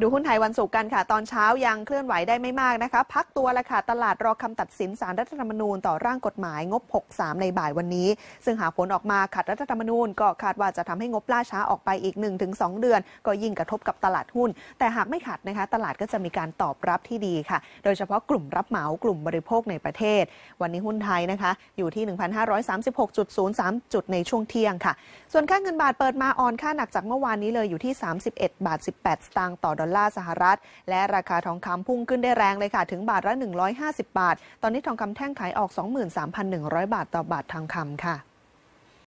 ดูหุ้นไทยวันศุกร์กันค่ะ ตอนเช้ายังเคลื่อนไหวได้ไม่มากนะคะ พักตัวละค่ะ ตลาดรอคำตัดสินสารรัฐธรรมนูญต่อร่างกฎหมายงบ 63 ในบ่ายวันนี้ ซึ่งหากผลออกมาขัดรัฐธรรมนูญ ก็คาดว่าจะทำให้งบล่าช้าออกไปอีก 1-2 เดือน ก็ยิ่งกระทบกับตลาดหุ้น แต่หากไม่ขัดนะคะ ตลาดก็จะมีการตอบรับที่ดีค่ะ โดยเฉพาะกลุ่มรับเหมากลุ่มบริโภคในประเทศ วันนี้หุ้นไทยนะคะอยู่ที่ 1,536.03 จุดในช่วงเที่ยงค่ะ ส่วนค่าเงินบาทเปิดมาอ่อนค่าหนักจากเมื่อวานนี้เลยอยู่ที่ 31บาท18สตางค์ต่อดอลลลาร์สหรัฐและราคาทองคำพุ่งขึ้นได้แรงเลยค่ะ ถึงบาทละ150 บาท ตอนนี้ทองคำแท่งขายออก 23,100 บาทต่อบาททองคำค่ะ